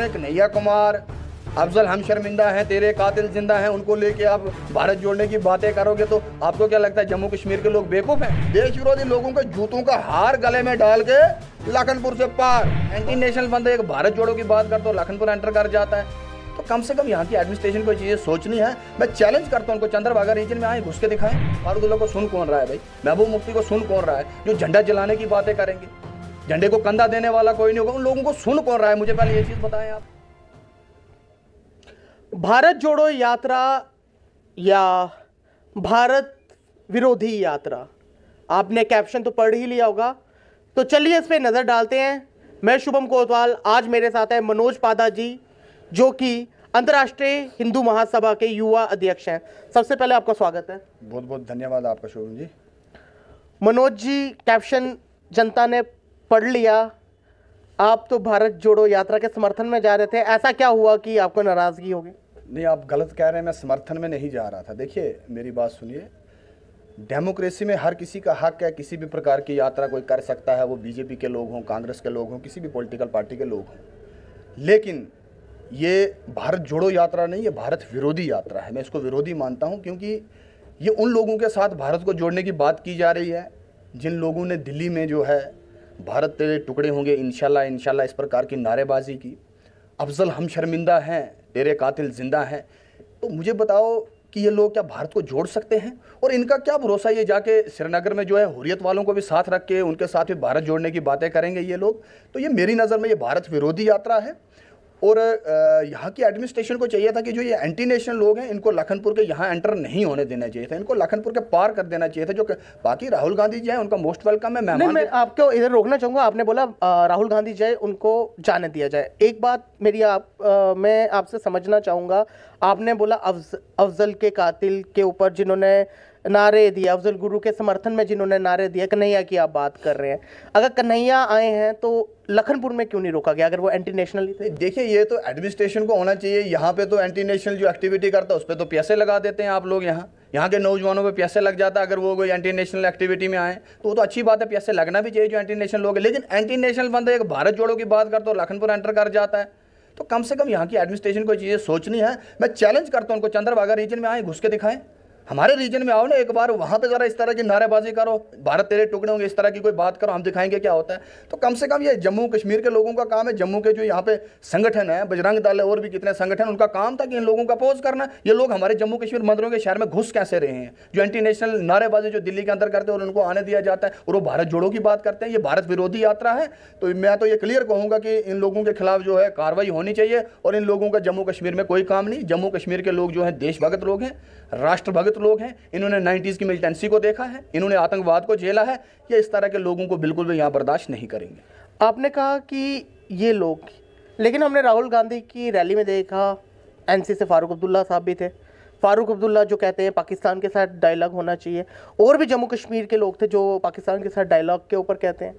अपने कन्हैया कुमार अफजल हम शर्मिंदा हैं तेरे कातिल जिंदा हैं उनको लेके आप भारत जोड़ने की बातें करोगे तो आपको क्या लगता है जम्मू कश्मीर के लोग बेवकूफ़ हैं देश विरोधी लोगों के जूतों का हार गले में डाल के लखनपुर से पार एंटी नेशनल बंदे एक भारत जोड़ो की बात कर हो लखनपुर एंटर कर जाता है तो कम से कम यहाँ की एडमिनिस्ट्रेशन को चीज़ें सोचनी है मैं चैलेंज करता हूँ उनको चंद्रभागा रीजन में आए घुस के दिखाएं फारूक को सुन कौन रहा है भाई महबूब मुफ्ती को सुन कौन रहा है जो झंडा जलाने की बातें करेंगे झंडे को कंधा देने वाला कोई नहीं होगा उन लोगों को सुन कौन रहा है मुझे पहले ये चीज़ बताएं आप भारत जोड़ो यात्रा या भारत विरोधी यात्रा आपने कैप्शन तो पढ़ ही लिया होगा तो चलिए इस पर नज़र डालते हैं मैं शुभम कोतवाल आज मेरे साथ है मनोज पादा जी जो कि अंतर्राष्ट्रीय हिंदू महासभा के युवा अध्यक्ष हैं सबसे पहले आपका स्वागत है बहुत बहुत धन्यवाद आपका शुभम जी मनोज जी कैप्शन जनता ने पढ़ लिया आप तो भारत जोड़ो यात्रा के समर्थन में जा रहे थे ऐसा क्या हुआ कि आपको नाराज़गी होगी नहीं आप गलत कह रहे हैं मैं समर्थन में नहीं जा रहा था देखिए मेरी बात सुनिए डेमोक्रेसी में हर किसी का हक है किसी भी प्रकार की यात्रा कोई कर सकता है वो बीजेपी के लोग हों कांग्रेस के लोग हों किसी भी पॉलिटिकल पार्टी के लोग हों लेकिन ये भारत जोड़ो यात्रा नहीं ये भारत विरोधी यात्रा है मैं इसको विरोधी मानता हूँ क्योंकि ये उन लोगों के साथ भारत को जोड़ने की बात की जा रही है जिन लोगों ने दिल्ली में जो है भारत तेरे टुकड़े होंगे इनशाला इनशाला इस प्रकार की नारेबाजी की अफजल हम शर्मिंदा हैं तेरे कातिल ज़िंदा हैं तो मुझे बताओ कि ये लोग क्या भारत को जोड़ सकते हैं और इनका क्या भरोसा ये जाके श्रीनगर में जो है हुरियत वालों को भी साथ रख के उनके साथ भी भारत जोड़ने की बातें करेंगे ये लोग तो ये मेरी नज़र में ये भारत विरोधी यात्रा है और यहाँ की एडमिनिस्ट्रेशन को चाहिए था कि जो ये एंटी नेशनल लोग हैं इनको लखनपुर के यहाँ एंटर नहीं होने देना चाहिए था इनको लखनपुर के पार कर देना चाहिए था जो बाकी राहुल गांधी जी हैं उनका मोस्ट वेलकम है मैं मैं आपको इधर रोकना चाहूँगा आपने बोला राहुल गांधी जय उनको जाने दिया जाए एक बात मेरी आप आ, मैं आपसे समझना चाहूँगा आपने बोला अफजल के कातिल के ऊपर जिन्होंने नारे दिया अफजल गुरु के समर्थन में जिन्होंने नारे दिया कन्हैया की आप बात कर रहे हैं अगर कन्हैया आए हैं तो लखनपुर में क्यों नहीं रोका गया अगर वो एंटी नेशनल थे देखिए ये तो एडमिनिस्ट्रेशन को होना चाहिए यहाँ पे तो एंटी नेशनल जो एक्टिविटी करता है उस पर तो पैसे लगा देते हैं आप लोग यहाँ यहाँ के नौजवानों पे पैसे लग जाता है अगर वो कोई एंटी नेशनल एक्टिविटी में आए तो वो तो अच्छी बात है पैसे लगना भी चाहिए जो एंटी नेशनल लोग लेकिन एंटी नेशनल बंदा एक भारत जोड़ो की बात करते हो लखनपुर एंटर कर जाता है तो कम से कम यहाँ की एडमिनिस्ट्रेशन को चीज़ें सोचनी है मैं चैलेंज करता हूँ उनको चंद्रभागा रीजन में आए घुस के दिखाएं हमारे रीजन में आओ ना एक बार वहां पे ज़रा इस तरह की नारेबाजी करो भारत तेरे टुकड़े होंगे इस तरह की कोई बात करो हम दिखाएंगे क्या होता है तो कम से कम ये जम्मू कश्मीर के लोगों का काम है जम्मू के जो यहाँ पे संगठन है बजरंग दल और भी कितने संगठन उनका काम था कि इन लोगों का अपोज करना ये लोग हमारे जम्मू कश्मीर मंदिरों के शहर में घुस कैसे रहे हैं जो एंटी नेशनल नारेबाजी जो दिल्ली के अंदर करते हैं और उनको आने दिया जाता है और वो भारत जोड़ो की बात करते हैं ये भारत विरोधी यात्रा है तो मैं तो ये क्लियर कहूंगा कि इन लोगों के खिलाफ जो है कार्रवाई होनी चाहिए और इन लोगों का जम्मू कश्मीर में कोई काम नहीं जम्मू कश्मीर के लोग जो है देशभगत लोग हैं राष्ट्रभगत लोग हैं इन्होंने नाइन्टीज़ की मिलिटेंसी को देखा है इन्होंने आतंकवाद को झेला है या इस तरह के लोगों को बिल्कुल भी यहाँ बर्दाश्त नहीं करेंगे आपने कहा कि ये लोग लेकिन हमने राहुल गांधी की रैली में देखा एन से फारूक अब्दुल्ला साहब भी थे फारूक अब्दुल्ला जो कहते हैं पाकिस्तान के साथ डायलॉग होना चाहिए और भी जम्मू कश्मीर के लोग थे जो पाकिस्तान के साथ डायलॉग के ऊपर कहते हैं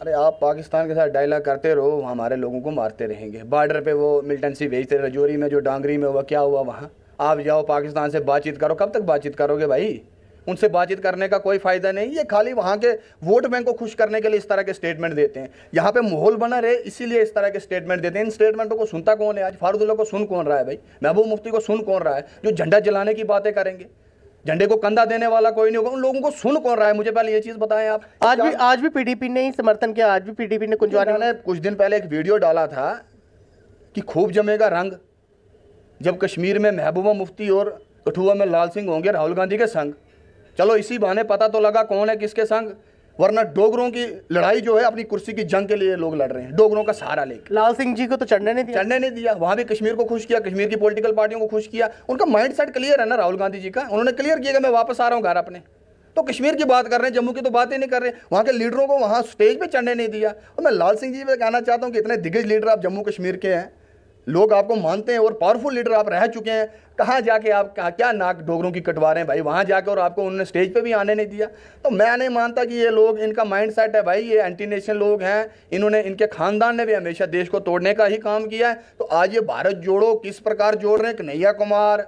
अरे आप पाकिस्तान के साथ डायलॉग करते रहो हमारे लोगों को मारते रहेंगे बॉर्डर पे वो मिलिटेंसी भेजते रजौरी में जो डांगरी में हुआ क्या हुआ वहाँ आप जाओ पाकिस्तान से बातचीत करो कब तक बातचीत करोगे भाई उनसे बातचीत करने का कोई फ़ायदा नहीं ये खाली वहाँ के वोट बैंक को खुश करने के लिए इस तरह के स्टेटमेंट देते हैं यहाँ पे माहौल बना रहे इसीलिए इस तरह के स्टेटमेंट देते हैं इन स्टेटमेंटों को सुनता कौन है आज फारूदुल्लो को सुन कौन रहा है भाई महबूब मुफ्ती को सुन कौन रहा है जो झंडा जलाने की बातें करेंगे झंडे को कंधा देने वाला कोई नहीं होगा उन लोगों को सुन कौन रहा है मुझे पहले ये चीज़ बताएं आप आज भी आज भी पीडीपी ने ही समर्थन किया आज भी पीडीपी ने कुछ ने कुछ दिन पहले एक वीडियो डाला था कि खूब जमेगा रंग जब कश्मीर में महबूबा मुफ्ती और कठुआ में लाल सिंह होंगे राहुल गांधी के संग चलो इसी बहाने पता तो लगा कौन है किसके संग वरना डोगरों की लड़ाई जो है अपनी कुर्सी की जंग के लिए लोग लड़ रहे हैं डोगरों का सहारा लेकर लाल सिंह जी को तो चढ़ने नहीं दिया चढ़ने नहीं दिया वहाँ भी कश्मीर को खुश किया कश्मीर की पॉलिटिकल पार्टियों को खुश किया उनका माइंड सेट क्लियर है ना राहुल गांधी जी का उन्होंने क्लियर किया कि मैं वापस आ रहा हूँ घर अपने तो कश्मीर की बात कर रहे हैं जम्मू की तो बात ही नहीं कर रहे वहाँ के लीडरों को वहाँ स्टेज पर चढ़ने नहीं दिया और मैं लाल सिंह जी पर कहना चाहता हूँ कि इतने दिग्गज लीडर आप जम्मू कश्मीर के हैं लोग आपको मानते हैं और पावरफुल लीडर आप रह चुके हैं कहाँ जाके आप कहा क्या नाक डोगरों की कटवा रहे हैं भाई वहाँ जाके और आपको उन्होंने स्टेज पे भी आने नहीं दिया तो मैं नहीं मानता कि ये लोग इनका माइंड सेट है भाई ये एंटी नेशनल लोग हैं इन्होंने इनके ख़ानदान ने भी हमेशा देश को तोड़ने का ही काम किया है तो आज ये भारत जोड़ो किस प्रकार जोड़ रहे हैं कन्हैया कुमार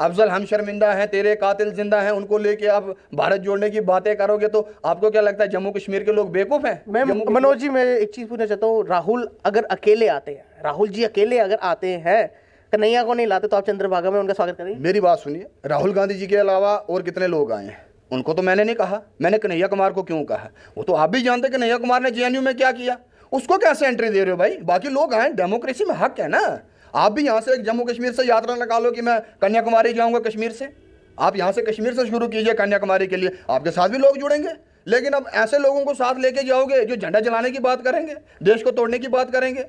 अफजल हम शर्मिंदा हैं तेरे कातिल जिंदा हैं उनको लेके आप भारत जोड़ने की बातें करोगे तो आपको क्या लगता है जम्मू कश्मीर के लोग बेवकूफ़ हैं मैं मनोज जी मैं एक चीज़ पूछना चाहता हूँ राहुल अगर अकेले आते हैं राहुल जी अकेले अगर आते हैं कन्हैया को नहीं लाते तो आप चंद्रभागा में उनका स्वागत करेंगे मेरी बात सुनिए राहुल गांधी जी के अलावा और कितने लोग आए हैं उनको तो मैंने नहीं कहा मैंने कन्हैया कुमार को क्यों कहा वो तो आप भी जानते कन्हैया कुमार ने जे में क्या किया उसको कैसे एंट्री दे रहे हो भाई बाकी लोग आए डेमोक्रेसी में हक है ना आप भी यहाँ से जम्मू कश्मीर से यात्रा निकालो कि मैं कन्याकुमारी जाऊँगा कश्मीर से आप यहाँ से कश्मीर से शुरू कीजिए कन्याकुमारी के लिए आपके साथ भी लोग जुड़ेंगे लेकिन अब ऐसे लोगों को साथ लेके जाओगे जो झंडा जलाने की बात करेंगे देश को तोड़ने की बात करेंगे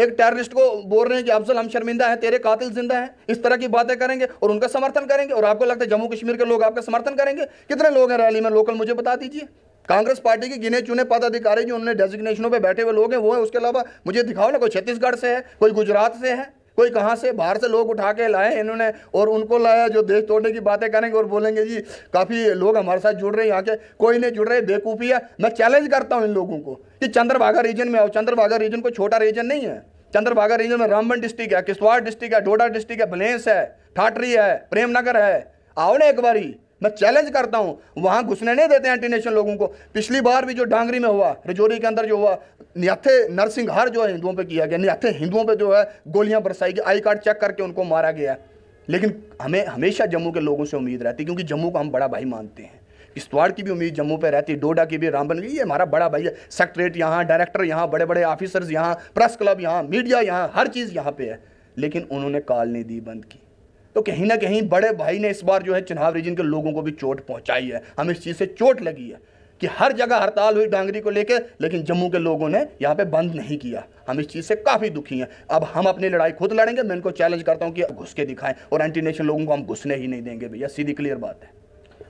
एक टेररिस्ट को बोल रहे हैं कि अफजल हम शर्मिंदा हैं तेरे कातिल जिंदा हैं इस तरह की बातें करेंगे और उनका समर्थन करेंगे और आपको लगता है जम्मू कश्मीर के लोग आपका समर्थन करेंगे कितने लोग हैं रैली में लोकल मुझे बता दीजिए कांग्रेस पार्टी के गिने चुने पदाधिकारी जो उन्होंने डेजिग्नेशनों पर बैठे हुए लोग हैं वो है उसके अलावा मुझे दिखाओ ना कोई छत्तीसगढ़ से है कोई गुजरात से है कोई कहाँ से बाहर से लोग उठा के लाए इन्होंने और उनको लाया जो देश तोड़ने की बातें करेंगे और बोलेंगे जी काफ़ी लोग हमारे साथ जुड़ रहे हैं यहाँ के कोई नहीं जुड़ रहे बेकूफ़ी है मैं चैलेंज करता हूँ इन लोगों को कि चंद्रभागा रीजन में आओ चंद्रभागा रीजन कोई छोटा रीजन नहीं है चंद्रभागा रीजन में रामबन डिस्ट्रिक्ट है किश्तवाड़ डिस्ट्रिक्ट है डोडा डिस्ट्रिक्ट है भलेंस है ठाटरी है प्रेमनगर है आओ ना एक बारी मैं चैलेंज करता हूँ वहाँ घुसने नहीं देते एंटी नेशन लोगों को पिछली बार भी जो डांगरी में हुआ रजौरी के अंदर जो हुआ निहत्थे हार जो है हिंदुओं पर किया गया निहत्थे हिंदुओं पर जो है गोलियाँ बरसाई गई आई कार्ड चेक करके उनको मारा गया लेकिन हमें हमेशा जम्मू के लोगों से उम्मीद रहती है क्योंकि जम्मू को हम बड़ा भाई मानते हैं किश्तवाड़ की भी उम्मीद जम्मू पे रहती है डोडा की भी रामबन की ये हमारा बड़ा भाई है सेक्रेटरेट यहाँ डायरेक्टर यहाँ बड़े बड़े ऑफिसर्स यहाँ प्रेस क्लब यहाँ मीडिया यहाँ हर चीज़ यहाँ पे है लेकिन उन्होंने कॉल नहीं दी बंद की तो कहीं ना कहीं बड़े भाई ने इस बार जो है चिनाव रीजन के लोगों को भी चोट पहुंचाई है हमें इस चीज़ से चोट लगी है कि हर जगह हड़ताल हुई डांगरी को लेकर लेकिन जम्मू के लोगों ने यहाँ पे बंद नहीं किया हम इस चीज़ से काफ़ी दुखी हैं अब हम अपनी लड़ाई खुद लड़ेंगे मैं इनको चैलेंज करता हूँ कि घुस के दिखाएं और एंटी नेशन लोगों को हम घुसने ही नहीं देंगे भैया सीधी क्लियर बात है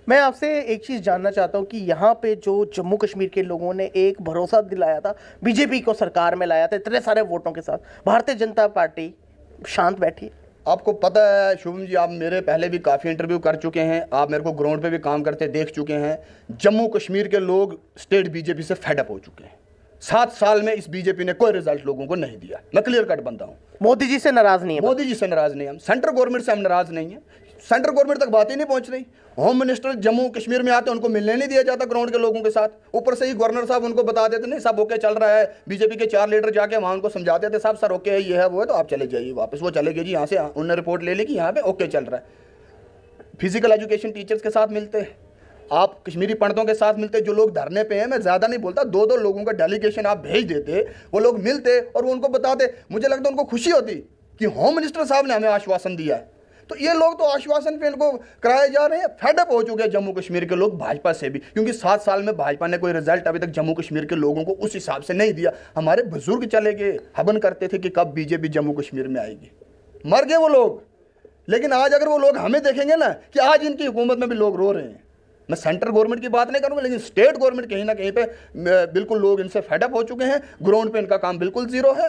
मैं आपसे एक चीज़ जानना चाहता हूँ कि यहाँ पे जो जम्मू कश्मीर के लोगों ने एक भरोसा दिलाया था बीजेपी को सरकार में लाया था इतने सारे वोटों के साथ भारतीय जनता पार्टी शांत बैठी आपको पता है शुभम जी आप मेरे पहले भी काफ़ी इंटरव्यू कर चुके हैं आप मेरे को ग्राउंड पे भी काम करते देख चुके हैं जम्मू कश्मीर के लोग स्टेट बीजेपी से फेडअप हो चुके हैं सात साल में इस बीजेपी ने कोई रिजल्ट लोगों को नहीं दिया मैं क्लियर कट बनता हूँ मोदी जी से नाराज नहीं है मोदी जी से नाराज नहीं हम सेंट्रल गवर्नमेंट से हम नाराज नहीं है सेंट्रल गवर्नमेंट तक बात ही नहीं पहुंच रही होम मिनिस्टर जम्मू कश्मीर में आते उनको मिलने नहीं दिया जाता ग्राउंड के लोगों के साथ ऊपर से ही गवर्नर साहब उनको बता देते नहीं सब ओके चल रहा है बीजेपी के चार लीडर जाके वहाँ उनको समझाते थे तो साहब सर ओके है ये है वो है तो आप चले जाइए वापस वो चले गए जी यहाँ से उन्होंने रिपोर्ट ले ली कि यहाँ पे ओके चल रहा है फिजिकल एजुकेशन टीचर्स के साथ मिलते हैं आप कश्मीरी पंडितों के साथ मिलते जो लोग धरने पे हैं मैं ज़्यादा नहीं बोलता दो दो लोगों का डेलीगेशन आप भेज देते वो लोग मिलते और वो उनको बताते मुझे लगता है उनको खुशी होती कि होम मिनिस्टर साहब ने हमें आश्वासन दिया है तो ये लोग तो आश्वासन पे इनको कराए जा रहे हैं फेडअप हो चुके हैं जम्मू कश्मीर के लोग भाजपा से भी क्योंकि सात साल में भाजपा ने कोई रिजल्ट अभी तक जम्मू कश्मीर के लोगों को उस हिसाब से नहीं दिया हमारे बुजुर्ग चले गए हवन करते थे कि कब बीजेपी जम्मू कश्मीर में आएगी मर गए वो लोग लेकिन आज अगर वो लोग हमें देखेंगे ना कि आज इनकी हुकूमत में भी लोग रो रहे हैं मैं सेंट्रल गवर्नमेंट की बात नहीं करूँगा लेकिन स्टेट गवर्नमेंट कहीं ना कहीं पे बिल्कुल लोग इनसे फेडअप हो चुके हैं ग्राउंड पे इनका काम बिल्कुल ज़ीरो है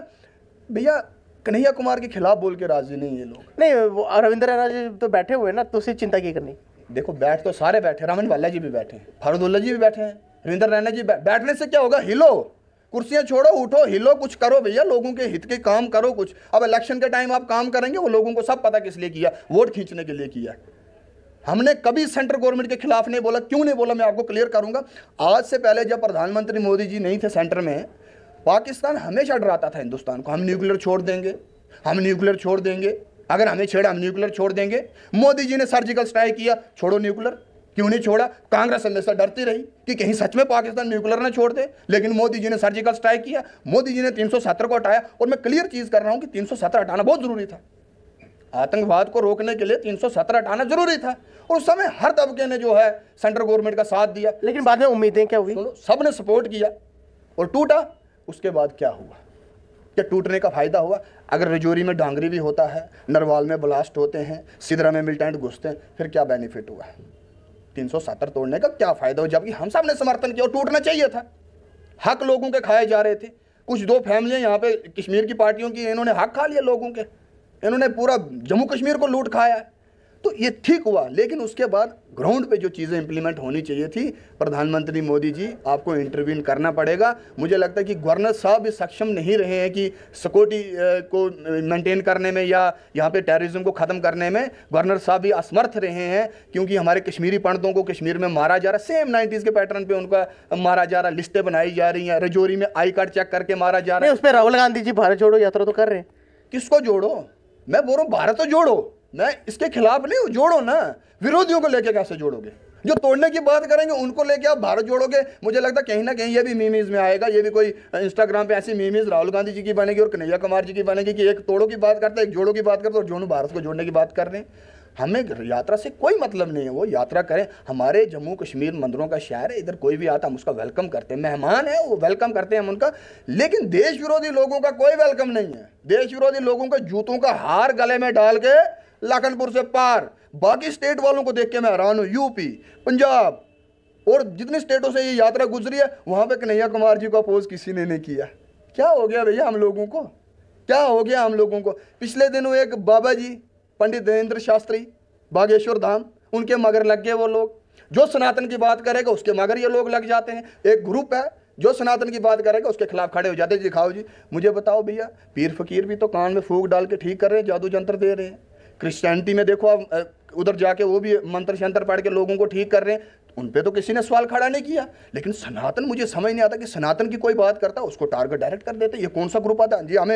भैया कन्हैया कुमार के खिलाफ बोल के राजी नहीं ये लोग नहीं वो रविंद्र जी तो बैठे हुए ना तो चिंता की करनी देखो बैठ तो सारे बैठे रामन वाला जी भी बैठे हैं फारूदुल्ला जी भी बैठे हैं रविंद्र रैना जी बैठने से क्या होगा हिलो कुर्सियां छोड़ो उठो हिलो कुछ करो भैया लोगों के हित के काम करो कुछ अब इलेक्शन के टाइम आप काम करेंगे वो लोगों को सब पता किस लिए किया वोट खींचने के लिए किया हमने कभी सेंट्रल गवर्नमेंट के खिलाफ नहीं बोला क्यों नहीं बोला मैं आपको क्लियर करूंगा आज से पहले जब प्रधानमंत्री मोदी जी नहीं थे सेंटर में पाकिस्तान हमेशा डराता था हिंदुस्तान को हम न्यूक्लियर छोड़ देंगे हम न्यूक्लियर छोड़ देंगे अगर हमें छेड़ा हम न्यूक्लियर छोड़ देंगे मोदी जी ने सर्जिकल स्ट्राइक किया छोड़ो न्यूक्लियर क्यों नहीं छोड़ा कांग्रेस हमेशा डरती रही कि कहीं सच में पाकिस्तान न्यूक्लियर ना छोड़ दे लेकिन मोदी जी ने सर्जिकल स्ट्राइक किया मोदी जी ने 317 को हटाया और मैं क्लियर चीज़ कर रहा हूं कि 317 हटाना बहुत ज़रूरी था आतंकवाद को रोकने के लिए 317 हटाना जरूरी था और उस समय हर तबके ने जो है सेंट्रल गवर्नमेंट का साथ दिया लेकिन बाद में उम्मीदें क्या हुई सब ने सपोर्ट किया और टूटा उसके बाद क्या हुआ क्या टूटने का फ़ायदा हुआ अगर रजौरी में डांगरी भी होता है नरवाल में ब्लास्ट होते हैं सिदरा में मिलिटेंट घुसते हैं फिर क्या बेनिफिट हुआ है तीन सौ सत्तर तोड़ने का क्या फ़ायदा हो जबकि हम सब ने समर्थन किया और टूटना चाहिए था हक लोगों के खाए जा रहे थे कुछ दो फैमिलियाँ यहाँ पे कश्मीर की पार्टियों की इन्होंने हक खा लिया लोगों के इन्होंने पूरा जम्मू कश्मीर को लूट खाया है तो ये ठीक हुआ लेकिन उसके बाद ग्राउंड पे जो चीज़ें इंप्लीमेंट होनी चाहिए थी प्रधानमंत्री मोदी जी आपको इंटरव्यून करना पड़ेगा मुझे लगता है कि गवर्नर साहब भी सक्षम नहीं रहे हैं कि सिक्योरिटी को मेंटेन करने में या यहाँ पे टेररिज्म को ख़त्म करने में गवर्नर साहब भी असमर्थ रहे हैं क्योंकि हमारे कश्मीरी पंडितों को कश्मीर में मारा जा रहा सेम नाइन्टीज़ के पैटर्न पर उनका मारा जा रहा लिस्टें बनाई जा रही हैं रजौरी में आई कार्ड चेक करके मारा जा रहा है उस पर राहुल गांधी जी भारत जोड़ो यात्रा तो कर रहे हैं किसको जोड़ो मैं बोल रहा हूँ भारत तो जोड़ो मैं इसके खिलाफ नहीं जोड़ो ना विरोधियों को लेके कैसे जोड़ोगे जो तोड़ने की बात करेंगे उनको लेके आप भारत जोड़ोगे मुझे लगता है कहीं ना कहीं ये भी मीमीज में आएगा ये भी कोई इंस्टाग्राम पे ऐसी मीमीज राहुल गांधी जी की बनेगी और कन्हैया कुमार जी की बनेगी कि एक तोड़ो की बात करते हैं एक जोड़ो की बात करते हैं और जोड़ो भारत को जोड़ने की बात कर रहे हैं हमें यात्रा से कोई मतलब नहीं है वो यात्रा करें हमारे जम्मू कश्मीर मंदिरों का शहर है इधर कोई भी आता हम उसका वेलकम करते हैं मेहमान है वो वेलकम करते हैं हम उनका लेकिन देश विरोधी लोगों का कोई वेलकम नहीं है देश विरोधी लोगों के जूतों का हार गले में डाल के लखनपुर से पार बाकी स्टेट वालों को देख के मैं हैरान हूँ यूपी पंजाब और जितने स्टेटों से ये यात्रा गुजरी है वहाँ पे कन्हैया कुमार जी का पोज किसी ने नहीं किया क्या हो गया भैया हम लोगों को क्या हो गया हम लोगों को पिछले दिनों एक बाबा जी पंडित धीरेन्द्र शास्त्री बागेश्वर धाम उनके मगर लग गए वो लोग जो सनातन की बात करेगा उसके मगर ये लोग लग जाते हैं एक ग्रुप है जो सनातन की बात करेगा उसके खिलाफ खड़े हो जाते हैं दिखाओ जी मुझे बताओ भैया पीर फकीर भी तो कान में फूक डाल के ठीक कर रहे हैं जादू जंतर दे रहे हैं क्रिश्चियनिटी में देखो आप उधर जाके वो भी मंत्र शंत्र पढ़ के लोगों को ठीक कर रहे हैं उन पर तो किसी ने सवाल खड़ा नहीं किया लेकिन सनातन मुझे समझ नहीं आता कि सनातन की कोई बात करता उसको टारगेट डायरेक्ट कर देते ये कौन सा ग्रुप आता जी हमें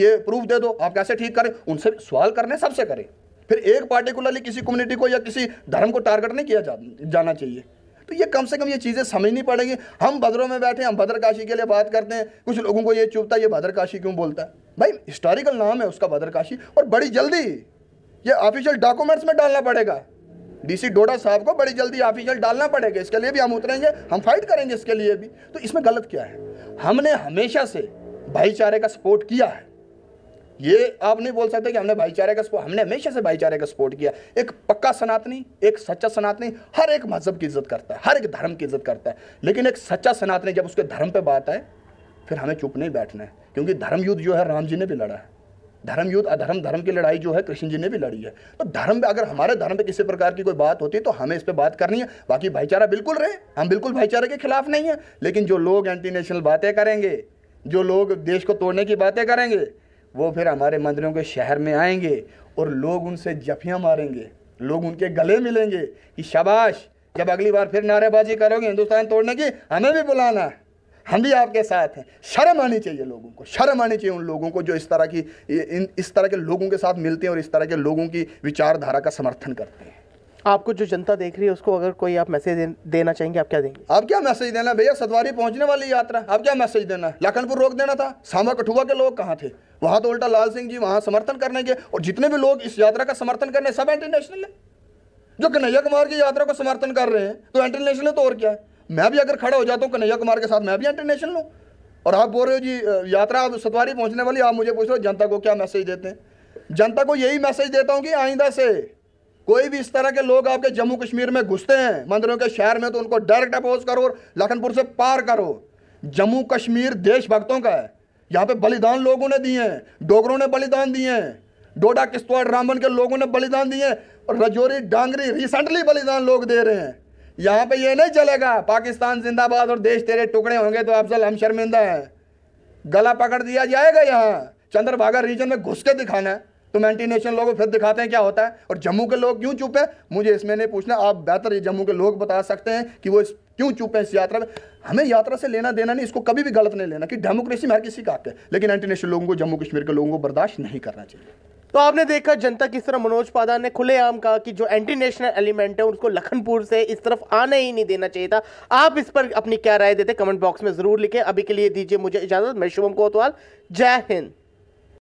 ये प्रूफ दे दो आप कैसे ठीक करें उनसे सवाल करने सबसे करें फिर एक पार्टिकुलरली किसी कम्युनिटी को या किसी धर्म को टारगेट नहीं किया जा, जाना चाहिए तो ये कम से कम ये चीज़ें समझनी पड़ेगी हम भद्रों में बैठे हम भद्रकाशी के लिए बात करते हैं कुछ लोगों को ये चुभता है ये भद्रकाशी क्यों बोलता है भाई हिस्टोरिकल नाम है उसका भद्रकाशी और बड़ी जल्दी ये ऑफिशियल डॉक्यूमेंट्स में डालना पड़ेगा डीसी डोडा साहब को बड़ी जल्दी ऑफिशियल डालना पड़ेगा इसके लिए भी हम उतरेंगे हम फाइट करेंगे इसके लिए भी तो इसमें गलत क्या है हमने हमेशा से भाईचारे का सपोर्ट किया है ये आप नहीं बोल सकते कि हमने भाईचारे का सपोर्ट हमने हमेशा से भाईचारे का सपोर्ट किया एक पक्का सनातनी एक सच्चा सनातनी हर एक मजहब की इज्जत करता है हर एक धर्म की इज्जत करता है लेकिन एक सच्चा सनातनी जब उसके धर्म पर बात आए फिर हमें चुप नहीं बैठना है क्योंकि धर्म युद्ध जो है राम जी ने भी लड़ा है धर्म युद्ध अधर्म धर्म की लड़ाई जो है कृष्ण जी ने भी लड़ी है तो धर्म अगर हमारे धर्म पे किसी प्रकार की कोई बात होती है तो हमें इस पर बात करनी है बाकी भाईचारा बिल्कुल रहे हम बिल्कुल भाईचारे के खिलाफ नहीं है लेकिन जो लोग एंटी नेशनल बातें करेंगे जो लोग देश को तोड़ने की बातें करेंगे वो फिर हमारे मंदिरों के शहर में आएंगे और लोग उनसे जफियाँ मारेंगे लोग उनके गले मिलेंगे कि शबाश जब अगली बार फिर नारेबाजी करोगे हिंदुस्तान तोड़ने की हमें भी बुलाना है हम भी आपके साथ हैं शर्म आनी चाहिए लोगों को शर्म आनी चाहिए उन लोगों को जो इस तरह की इन इस तरह के लोगों के साथ मिलते हैं और इस तरह के लोगों की विचारधारा का समर्थन करते हैं आपको जो जनता देख रही है उसको अगर कोई आप मैसेज देना चाहेंगे आप क्या देंगे आप क्या मैसेज देना भैया सतवारी पहुंचने वाली यात्रा आप क्या मैसेज देना लखनपुर रोक देना था सामा कठुआ के लोग कहाँ थे वहाँ तो उल्टा लाल सिंह जी वहाँ समर्थन करने के और जितने भी लोग इस यात्रा का समर्थन करने सब इंटरनेशनल है जो कन्हैया कुमार की यात्रा को समर्थन कर रहे हैं तो इंटरनेशनल तो और क्या है मैं भी अगर खड़ा हो जाता हूँ कन्हैया कुमार के साथ मैं भी इंटरनेशनल हूँ और आप बोल रहे हो जी यात्रा अब सतवारी पहुँचने वाली आप मुझे पूछ रहे हो जनता को क्या मैसेज देते हैं जनता को यही मैसेज देता हूँ कि आइंदा से कोई भी इस तरह के लोग आपके जम्मू कश्मीर में घुसते हैं मंदिरों के शहर में तो उनको डायरेक्ट अपोज करो लखनपुर से पार करो जम्मू कश्मीर देशभक्तों का है यहाँ पे बलिदान लोगों ने दिए हैं डोगरों ने बलिदान दिए हैं डोडा किश्तवाड़ रामबन के लोगों ने बलिदान दिए हैं और रजौरी डांगरी रिसेंटली बलिदान लोग दे रहे हैं यहाँ पे ये नहीं चलेगा पाकिस्तान जिंदाबाद और देश तेरे टुकड़े होंगे तो अफजल हम शर्मिंदा हैं गला पकड़ दिया जाएगा यहाँ चंद्रभागा रीजन में घुस के दिखाना है तुम एंटी नेशनल लोग फिर दिखाते हैं क्या होता है और जम्मू के लोग क्यों चुप हैं मुझे इसमें नहीं पूछना आप बेहतर ये जम्मू के लोग बता सकते हैं कि वो इस क्यों चुप हैं इस यात्रा में हमें यात्रा से लेना देना नहीं इसको कभी भी गलत नहीं लेना कि डेमोक्रेसी में हर किसी का आते हैं लेकिन एंटी नेशनल लोगों को जम्मू कश्मीर के लोगों को बर्दाश्त नहीं करना चाहिए तो आपने देखा जनता किस तरह मनोज पादा ने खुलेआम कहा कि जो एंटी नेशनल एलिमेंट है उसको लखनपुर से इस तरफ आने ही नहीं देना चाहिए था आप इस पर अपनी क्या राय देते कमेंट बॉक्स में जरूर लिखें अभी के लिए दीजिए मुझे इजाजत मैं शुभम कोतवाल जय हिंद